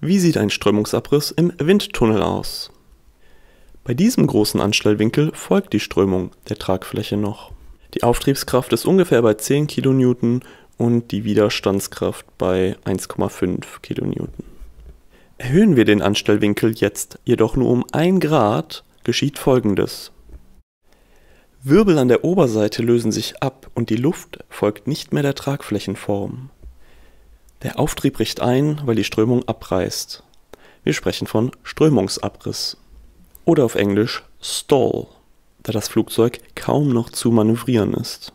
Wie sieht ein Strömungsabriss im Windtunnel aus? Bei diesem großen Anstellwinkel folgt die Strömung der Tragfläche noch. Die Auftriebskraft ist ungefähr bei 10 kN und die Widerstandskraft bei 1,5 kN. Erhöhen wir den Anstellwinkel jetzt jedoch nur um 1 Grad, geschieht folgendes. Wirbel an der Oberseite lösen sich ab und die Luft folgt nicht mehr der Tragflächenform. Der Auftrieb bricht ein, weil die Strömung abreißt. Wir sprechen von Strömungsabriss. Oder auf Englisch Stall, da das Flugzeug kaum noch zu manövrieren ist.